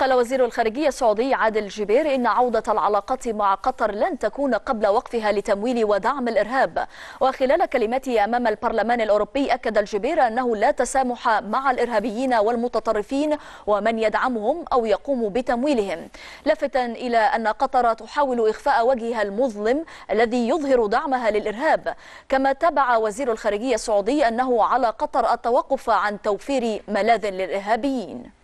قال وزير الخارجية السعودي عادل جبير إن عودة العلاقات مع قطر لن تكون قبل وقفها لتمويل ودعم الإرهاب وخلال كلمته أمام البرلمان الأوروبي أكد الجبير أنه لا تسامح مع الإرهابيين والمتطرفين ومن يدعمهم أو يقوم بتمويلهم لافتا إلى أن قطر تحاول إخفاء وجهها المظلم الذي يظهر دعمها للإرهاب كما تبع وزير الخارجية السعودي أنه على قطر التوقف عن توفير ملاذ للإرهابيين